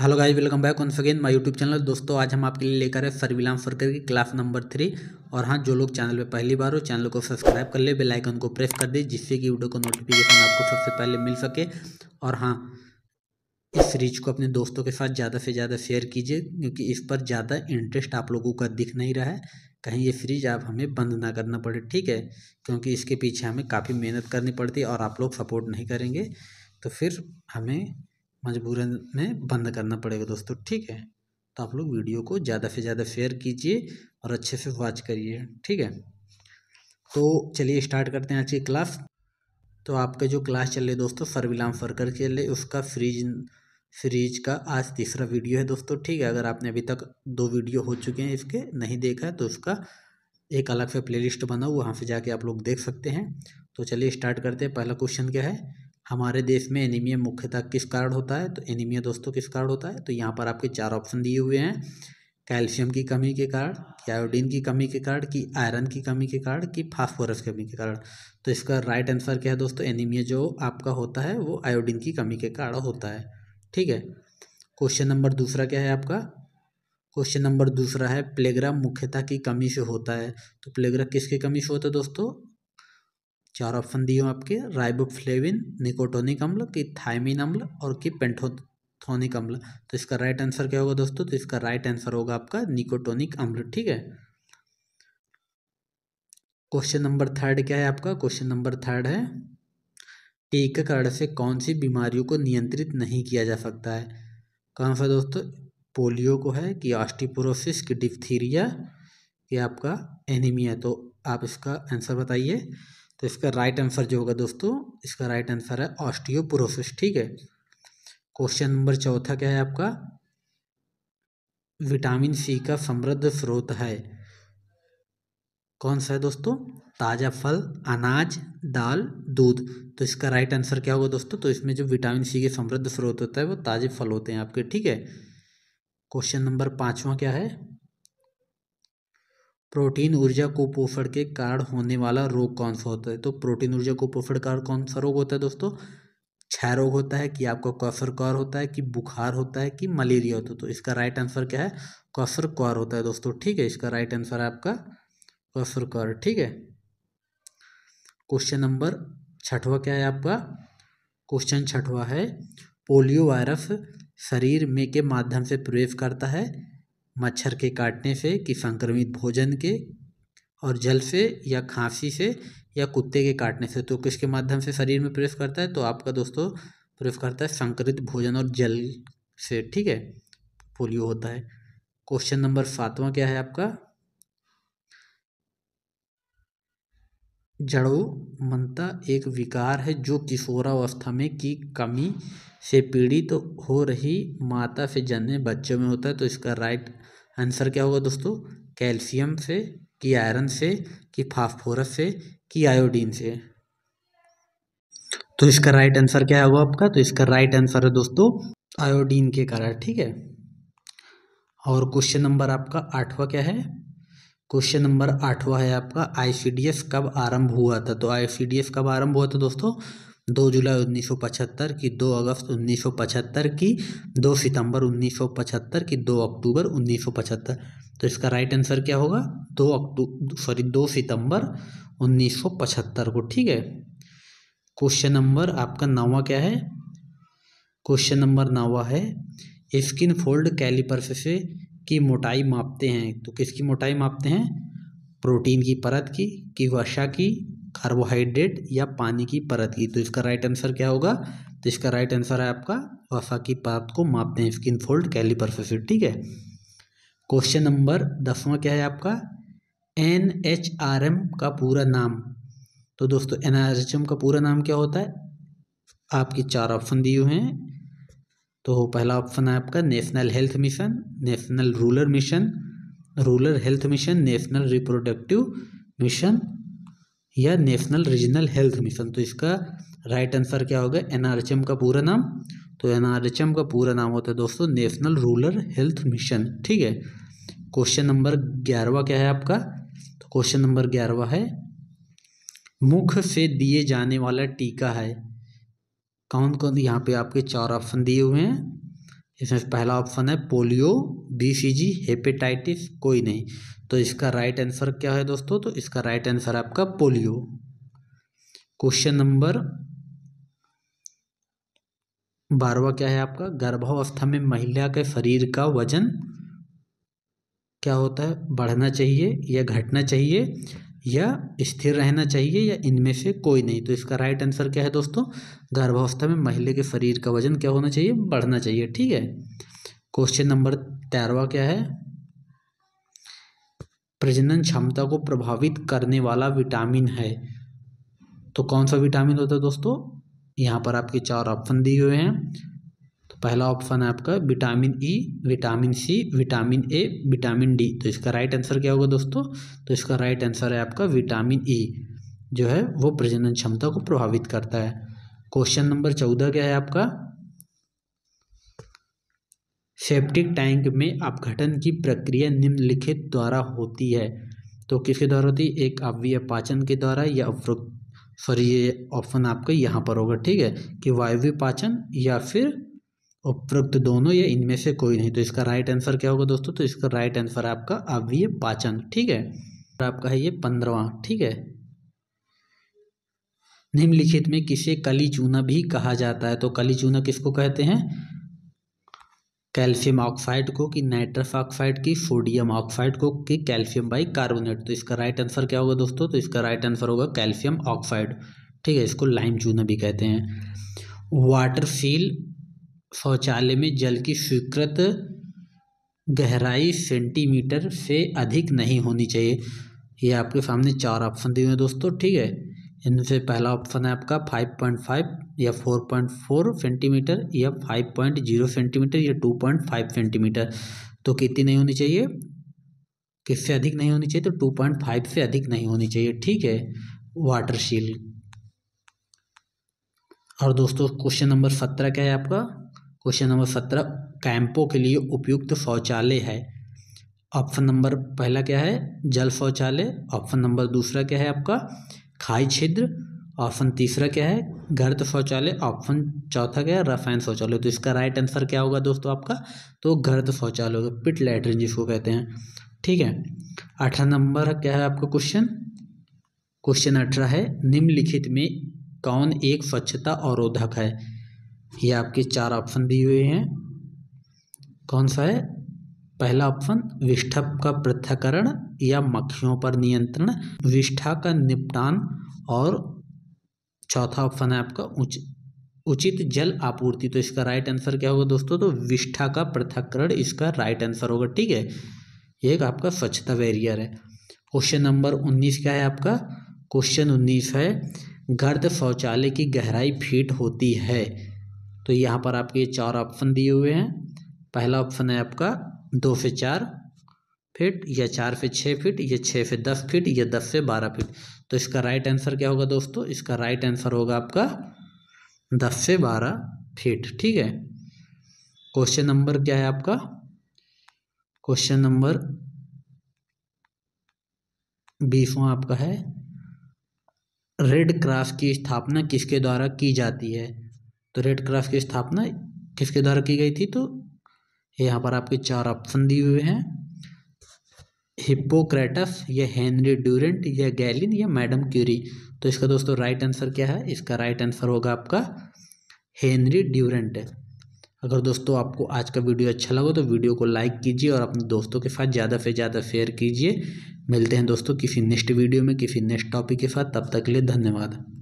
hello guys welcome back on again my YouTube channel दोस्तों आज हम आपके लिए लेकर आए सर्विलांस वर्कर की क्लास नंबर थ्री और हाँ जो लोग चैनल पे पहली बार हो चैनल को सब्सक्राइब कर ले बेल आइकन को प्रेस कर दे जिससे कि वीडियो को नोटिफिकेशन आपको सबसे पहले मिल सके और हाँ इस सीरीज को अपने दोस्तों के साथ ज़्यादा से ज़्यादा शेयर कीजिए क्योंकि इस पर ज़्यादा इंटरेस्ट आप लोगों का दिख नहीं रहा है कहीं ये सीरीज आप हमें बंद ना करना पड़े ठीक है क्योंकि इसके पीछे हमें काफ़ी मेहनत करनी पड़ती है और आप लोग सपोर्ट नहीं करेंगे तो फिर हमें मजबूरन में बंद करना पड़ेगा दोस्तों ठीक है तो आप लोग वीडियो को ज़्यादा से ज़्यादा शेयर कीजिए और अच्छे से वॉच करिए ठीक है तो चलिए स्टार्ट करते हैं आज की क्लास तो आपके जो क्लास चल रही है दोस्तों सर्विलाम फरकर चल रही उसका फ्रीज फ्रिज का आज तीसरा वीडियो है दोस्तों ठीक है अगर आपने अभी तक दो वीडियो हो चुके हैं इसके नहीं देखा है तो उसका एक अलग से प्लेलिस्ट बना हुआ वहाँ से जाके आप लोग देख सकते हैं तो चलिए स्टार्ट करते हैं पहला क्वेश्चन क्या है हमारे देश में एनीमिया मुख्यतः किस कारण होता है तो एनीमिया दोस्तों किस कारण होता है तो यहाँ पर आपके चार ऑप्शन दिए हुए हैं कैल्शियम की कमी के कारण कि आयोडीन की कमी के कारण कि आयरन की कमी के कारण कि फास्फोरस कमी के कारण तो इसका राइट आंसर क्या है दोस्तों एनीमिया जो आपका होता है वो आयोडीन की कमी के कारण होता है ठीक है क्वेश्चन नंबर दूसरा क्या है आपका क्वेश्चन नंबर दूसरा है प्लेग्रा मुख्यता की कमी से होता है तो प्लेग्रा किसकी कमी से होता है दोस्तों चार ऑप्शन दिए हूँ आपके राइबोफ्लेविन निकोटोनिक अम्ल की थायमिन अम्ल और की पेंटोथोनिक अम्ल तो इसका राइट आंसर क्या होगा दोस्तों तो इसका राइट आंसर होगा आपका निकोटोनिक अम्ल ठीक है क्वेश्चन नंबर थर्ड क्या है आपका क्वेश्चन नंबर थर्ड है टीकाकरण से कौन सी बीमारियों को नियंत्रित नहीं किया जा सकता है कौन सा दोस्तों पोलियो को है कि ऑस्टिपोरोसिस की डिफ्थीरिया कि आपका एनीमिया तो आप इसका आंसर बताइए तो इसका राइट आंसर जो होगा दोस्तों इसका राइट आंसर है ऑस्टियोपोरोसिस ठीक है क्वेश्चन नंबर चौथा क्या है आपका विटामिन सी का समृद्ध स्रोत है कौन सा है दोस्तों ताज़ा फल अनाज दाल दूध तो इसका राइट आंसर क्या होगा दोस्तों तो इसमें जो विटामिन सी के समृद्ध स्रोत होता है वो ताज़े फल होते हैं आपके ठीक है क्वेश्चन नंबर पाँचवा क्या है प्रोटीन ऊर्जा कुपोषण के कारण होने वाला रोग कौन सा होता है तो प्रोटीन ऊर्जा कुपोषण कारण कौन सा रोग होता है दोस्तों क्षय रोग होता है कि आपका कॉफर कौर होता है कि बुखार होता है कि मलेरिया होता है तो इसका राइट आंसर क्या है कॉफर कौर होता है दोस्तों ठीक है इसका राइट आंसर है आपका कॉफर कौर ठीक है क्वेश्चन नंबर छठवा क्या है आपका क्वेश्चन छठवा है पोलियो वायरस शरीर में के माध्यम से प्रवेश करता है मच्छर के काटने से कि संक्रमित भोजन के और जल से या खांसी से या कुत्ते के काटने से तो किसके माध्यम से शरीर में प्रवेश करता है तो आपका दोस्तों प्रवेश करता है संक्रमित भोजन और जल से ठीक है पोलियो होता है क्वेश्चन नंबर सातवां क्या है आपका मनता एक विकार है जो किशोरावस्था में की कमी से पीड़ित हो रही माता से जन्मे बच्चों में होता है तो इसका राइट आंसर क्या होगा दोस्तों कैल्शियम से कि आयरन से कि फास्फोरस से कि आयोडीन से तो इसका राइट आंसर क्या होगा आपका तो इसका राइट आंसर है दोस्तों आयोडीन के कारण ठीक है और क्वेश्चन नंबर आपका आठवां क्या है क्वेश्चन नंबर आठवा है आपका आईसीडीएस कब आरंभ हुआ था तो आईसीडीएस कब आरंभ हुआ था दोस्तों दो जुलाई पचहत्तर की दो अगस्त पचहत्तर की दो सितंबर पचहत्तर की दो अक्टूबर पचहत्तर तो इसका राइट आंसर क्या होगा दो अक्टू सॉरी दो सितंबर पचहत्तर को ठीक है क्वेश्चन नंबर आपका नवा क्या है क्वेश्चन नंबर नवा है स्किन फोल्ड कैलिपर से की मोटाई मापते हैं तो किसकी मोटाई मापते हैं प्रोटीन की परत की कि वसा की कार्बोहाइड्रेट या पानी की परत की तो इसका राइट आंसर क्या होगा तो इसका राइट आंसर है आपका वसा की परत को मापते हैं स्किन फोल्ड कैली से ठीक है क्वेश्चन नंबर दसवा क्या है आपका एन एच आर एम का पूरा नाम तो दोस्तों एन आर एच एम का पूरा नाम क्या होता है आपके चार ऑप्शन दिए हुए हैं तो पहला ऑप्शन है आपका national health mission national rural mission rural health mission national reproductive mission या नेशनल रीजनल हेल्थ मिशन तो इसका राइट आंसर क्या होगा एनआरएचएम का पूरा नाम तो एनआरएचएम का पूरा नाम होता है दोस्तों नेशनल रूलर हेल्थ मिशन ठीक है क्वेश्चन नंबर ग्यारहवा क्या है आपका तो क्वेश्चन नंबर ग्यारहवा है मुख से दिए जाने वाला टीका है कौन कौन यहाँ पे आपके चार ऑप्शन दिए हुए हैं इसमें पहला ऑप्शन है पोलियो बीसीजी हेपेटाइटिस कोई नहीं तो इसका राइट आंसर क्या है दोस्तों तो इसका राइट आंसर है आपका पोलियो क्वेश्चन नंबर बारवा क्या है आपका गर्भावस्था में महिला के शरीर का वजन क्या होता है बढ़ना चाहिए या घटना चाहिए या स्थिर रहना चाहिए या इनमें से कोई नहीं तो इसका राइट आंसर क्या है दोस्तों गर्भावस्था में महिला के शरीर का वजन क्या होना चाहिए बढ़ना चाहिए ठीक है क्वेश्चन नंबर तेरहवा क्या है प्रजनन क्षमता को प्रभावित करने वाला विटामिन है तो कौन सा विटामिन होता है दोस्तों यहाँ पर आपके चार ऑप्शन दिए हुए हैं पहला ऑप्शन है आपका vitamin E vitamin C vitamin A vitamin D तो इसका राइट आंसर क्या होगा दोस्तों तो इसका राइट आंसर है आपका विटामिन ई e, जो है वो प्रजनन क्षमता को प्रभावित करता है क्वेश्चन नंबर चौदह क्या है आपका सेप्टिक टैंक में अपघटन की प्रक्रिया निम्नलिखित द्वारा होती है तो किसके द्वारा होती है एक अव्य पाचन के द्वारा या अवरुक्त सॉरी ये ऑप्शन आपका यहाँ पर होगा ठीक है कि वायव्य पाचन या फिर उपरोक्त दोनों या इनमें से कोई नहीं तो इसका राइट आंसर क्या होगा दोस्तों तो इसका राइट आंसर आपका अवीय पाचन ठीक है और आपका है ये पंद्रवा ठीक है निम्नलिखित में किसे कली चूना भी कहा जाता है तो कली चूना किसको कहते हैं कैल्शियम ऑक्साइड को कि नाइट्रस ऑक्साइड की सोडियम ऑक्साइड को कि कैल्शियम बाई कार्बोनेट तो इसका राइट आंसर क्या होगा दोस्तों तो इसका राइट आंसर होगा कैल्शियम ऑक्साइड ठीक है इसको लाइम चूना भी कहते हैं वाटर सील शौचालय में जल की स्वीकृत गहराई सेंटीमीटर से अधिक नहीं होनी चाहिए ये आपके सामने चार ऑप्शन दिए हुए हैं दोस्तों ठीक है इनसे पहला ऑप्शन है आपका फाइव पॉइंट फाइव या फोर पॉइंट फोर सेंटीमीटर या फाइव पॉइंट जीरो सेंटीमीटर या टू पॉइंट फाइव सेंटीमीटर तो कितनी नहीं होनी चाहिए किससे अधिक नहीं होनी चाहिए तो टू पॉइंट फाइव से अधिक नहीं होनी चाहिए ठीक है वाटर शील और दोस्तों क्वेश्चन नंबर सत्रह क्या है आपका क्वेश्चन नंबर सत्रह कैंपों के लिए उपयुक्त शौचालय है ऑप्शन नंबर पहला क्या है जल शौचालय ऑप्शन नंबर दूसरा क्या है आपका खाई छिद्र ऑप्शन तीसरा क्या है घर शौचालय ऑप्शन चौथा क्या है रसायन शौचालय तो इसका राइट आंसर क्या होगा दोस्तों आपका तो घर शौचालय होगा पिट लैटरिन जिसको कहते हैं ठीक है अठारह नंबर क्या है आपका क्वेश्चन क्वेश्चन अठारह है निम्नलिखित में कौन एक स्वच्छता अवरोधक है ये आपके चार ऑप्शन दिए हुए हैं कौन सा है पहला ऑप्शन विष्ठभ का पृथकरण या मक्खियों पर नियंत्रण विष्ठा का निपटान और चौथा ऑप्शन है आपका उच उचित जल आपूर्ति तो इसका राइट आंसर क्या होगा दोस्तों तो विष्ठा का पृथककरण इसका राइट आंसर होगा ठीक है ये एक आपका स्वच्छता वेरियर है क्वेश्चन नंबर उन्नीस क्या है आपका क्वेश्चन उन्नीस है गर्द शौचालय की गहराई फीट होती है तो यहाँ पर आपके चार ऑप्शन दिए हुए हैं पहला ऑप्शन है आपका दो से चार फिट या चार से छः फिट या छः से दस फीट या दस से बारह फिट तो इसका राइट आंसर क्या होगा दोस्तों इसका राइट आंसर होगा आपका दस से बारह फिट ठीक है क्वेश्चन नंबर क्या है आपका क्वेश्चन नंबर बीसवा आपका है रेड क्रॉस की स्थापना किसके द्वारा की जाती है तो रेड क्रॉस की स्थापना किसके द्वारा की गई थी तो यहाँ पर आपके चार ऑप्शन दिए हुए हैं हिप्पोक्रेटस या हेनरी ड्यूरेंट या गैलिन या मैडम क्यूरी तो इसका दोस्तों राइट आंसर क्या है इसका राइट आंसर होगा आपका हेनरी ड्यूरेंट अगर दोस्तों आपको आज का वीडियो अच्छा लगा तो वीडियो को लाइक कीजिए और अपने दोस्तों के साथ ज़्यादा से ज़्यादा शेयर कीजिए मिलते हैं दोस्तों किसी नेक्स्ट वीडियो में किसी नेक्स्ट टॉपिक के साथ तब तक के लिए धन्यवाद